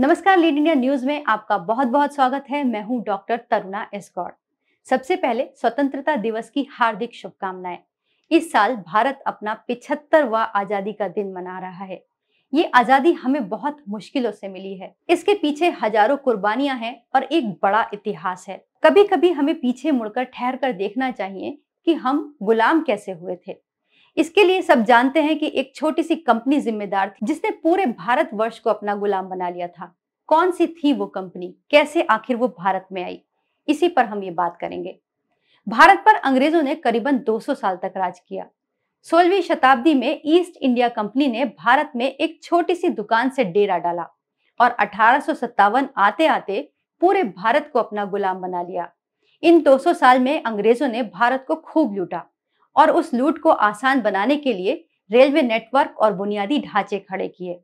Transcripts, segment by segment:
नमस्कार lead India news में आपका बहुत बहुत स्वागत है मैं हूं डॉक्टर तरुणा एसगौड़ सबसे पहले स्वतंत्रता दिवस की हार्दिक शुभकामनाएं इस साल भारत अपना पिछहत्तरवा आजादी का दिन मना रहा है ये आजादी हमें बहुत मुश्किलों से मिली है इसके पीछे हजारों कुर्बानियां हैं और एक बड़ा इतिहास है कभी कभी हमें पीछे मुड़कर ठहर कर देखना चाहिए कि हम गुलाम कैसे हुए थे इसके लिए सब जानते हैं कि एक छोटी सी कंपनी जिम्मेदार थी जिसने पूरे भारत वर्ष को अपना गुलाम बना लिया था कौन सी थी वो कंपनी कैसे आखिर वो भारत में आई इसी पर हम ये बात करेंगे भारत पर अंग्रेजों ने करीबन 200 साल तक राज किया सोलहवीं शताब्दी में ईस्ट इंडिया कंपनी ने भारत में एक छोटी सी दुकान से डेरा डाला और अठारह आते आते पूरे भारत को अपना गुलाम बना लिया इन 200 साल में अंग्रेजों ने भारत को खूब लूटा और उस लूट को आसान बनाने के लिए रेलवे नेटवर्क और बुनियादी ढांचे खड़े किए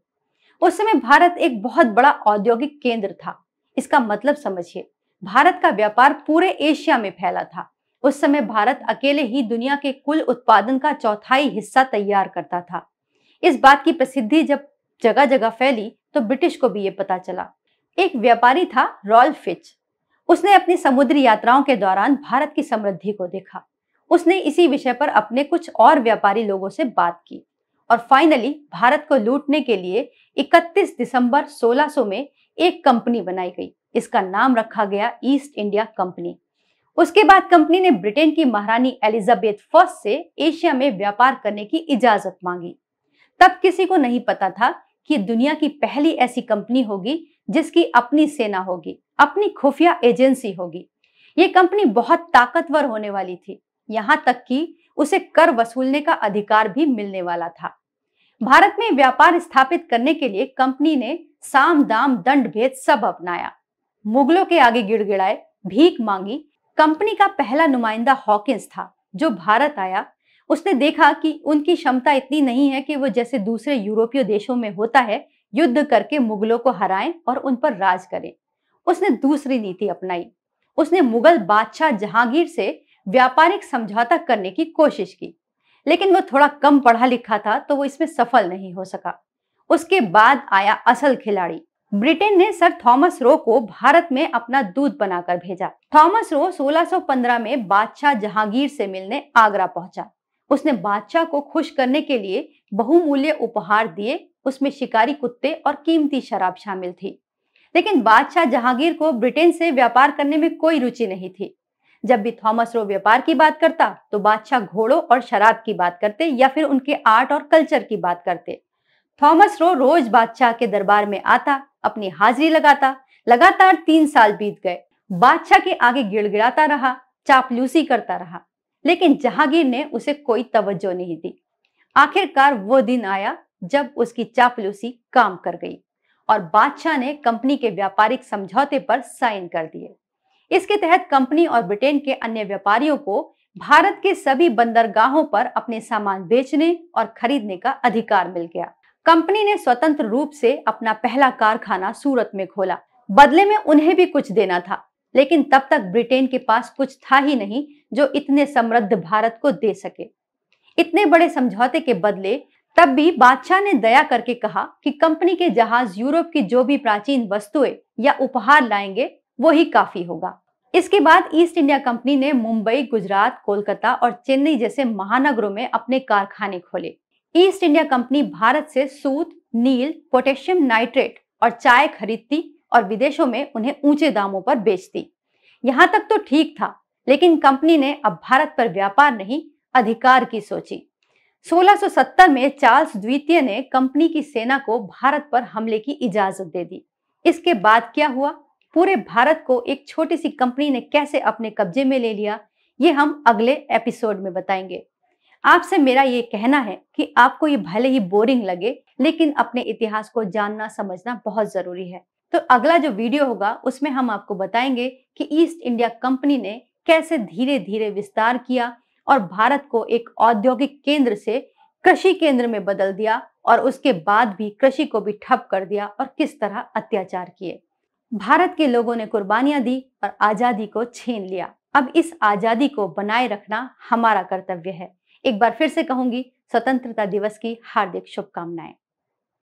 उस समय भारत एक बहुत बड़ा औद्योगिक केंद्र था इसका मतलब समझिए भारत का व्यापार पूरे एशिया में फैला था उस समय भारत अकेले ही दुनिया के कुल उत्पादन का चौथाई हिस्सा तैयार करता था इस बात की प्रसिद्धि जब जगह जगह फैली तो ब्रिटिश को भी ये पता चला एक व्यापारी था रॉयल फिच उसने अपनी समुद्री यात्राओं के दौरान भारत की समृद्धि को देखा उसने इसी विषय पर अपने कुछ और व्यापारी लोगों से बात की और फाइनली भारत को लूटने के लिए 31 दिसंबर 1600 में एक कंपनी बनाई गई इसका नाम रखा गया ईस्ट इंडिया कंपनी उसके बाद कंपनी ने ब्रिटेन की महारानी एलिजाबेथ फर्स्ट से एशिया में व्यापार करने की इजाजत मांगी तब किसी को नहीं पता था कि दुनिया की पहली ऐसी कंपनी होगी जिसकी अपनी सेना होगी अपनी खुफिया एजेंसी होगी ये कंपनी बहुत ताकतवर होने वाली थी यहाँ तक कि उसे कर वसूलने का अधिकार भी मिलने वाला था भारत में व्यापार स्थापित करने के लिए कंपनी ने साम दाम दंड भेद सब अपनाया मुगलों के आगे गिड़गिड़ाए भीख मांगी कंपनी का पहला नुमाइंदा हॉकिंस था जो भारत आया उसने देखा कि उनकी क्षमता इतनी नहीं है कि वो जैसे दूसरे यूरोपीय देशों में होता है युद्ध करके मुगलों को हराएं और उन पर राज करें उसने दूसरी नीति अपनाई उसने मुगल बादशाह जहांगीर से व्यापारिक समझौता करने की कोशिश की लेकिन वो थोड़ा कम पढ़ा लिखा था तो वो इसमें सफल नहीं हो सका उसके बाद आया असल खिलाड़ी ब्रिटेन ने सर थॉमस रो को भारत में अपना दूध बनाकर भेजा थॉमस रो 1615 में बादशाह जहांगीर से मिलने आगरा पहुंचा उसने बादशाह को खुश करने के लिए बहुमूल्य उपहार दिए उसमें शिकारी कुत्ते और कीमती शराब शामिल थी लेकिन बादशाह जहांगीर को ब्रिटेन से व्यापार करने में कोई रुचि नहीं थी जब भी थॉमस रो व्यापार की बात करता तो बादशाह घोड़ों और शराब की बात करते या फिर उनके आर्ट और कल्चर की बात करते थॉमस रो रोज बादशाह के दरबार में आता अपनी हाजिरी लगाता लगातार तीन साल बीत गए बादशाह के आगे गिड़गिड़ाता रहा चापलूसी करता रहा लेकिन जहांगीर ने उसे कोई तवज्जो नहीं दी आखिरकार वो दिन आया जब उसकी चापलूसी काम कर गई और बादशाह ने कंपनी के व्यापारिक समझौते पर साइन कर दिए इसके तहत कंपनी और ब्रिटेन के अन्य व्यापारियों को भारत के सभी बंदरगाहों पर अपने सामान बेचने और खरीदने का अधिकार मिल गया कंपनी ने स्वतंत्र रूप से अपना पहला कारखाना सूरत में खोला बदले में उन्हें भी कुछ देना था लेकिन तब तक ब्रिटेन के पास कुछ था ही नहीं जो इतने समृद्ध भारत को दे सके इतने बड़े समझौते के बदले तब भी बादशाह ने दया करके कहा कि कंपनी के जहाज यूरोप की जो भी प्राचीन वस्तुएं या उपहार लाएंगे वो ही काफी होगा इसके बाद ईस्ट इंडिया कंपनी ने मुंबई गुजरात कोलकाता और चेन्नई जैसे महानगरों में अपने कारखाने खोले ईस्ट इंडिया कंपनी भारत से सूत नील पोटेशियम नाइट्रेट और चाय खरीदती और विदेशों में उन्हें ऊंचे दामों पर बेचती यहाँ तक तो ठीक था लेकिन कंपनी ने अब भारत पर व्यापार नहीं अधिकार की सोची 1670 में चार्ल्स द्वितीय ने कंपनी की सेना को भारत पर हमले की इजाजत दे दी इसके बाद क्या हुआ पूरे भारत को एक छोटी सी कंपनी ने कैसे अपने कब्जे में ले लिया ये हम अगले एपिसोड में बताएंगे आपसे मेरा ये कहना है कि आपको ये भले ही बोरिंग लगे लेकिन अपने इतिहास को जानना समझना बहुत जरूरी है तो अगला जो वीडियो होगा उसमें हम आपको बताएंगे कि ईस्ट इंडिया कंपनी ने कैसे धीरे धीरे विस्तार किया और भारत को एक औद्योगिक केंद्र से कृषि केंद्र में बदल दिया और उसके बाद भी कृषि को भी ठप कर दिया और किस तरह अत्याचार किए भारत के लोगों ने कुर्बानियां दी और आजादी को छीन लिया अब इस आजादी को बनाए रखना हमारा कर्तव्य है एक बार फिर से कहूंगी स्वतंत्रता दिवस की हार्दिक शुभकामनाएं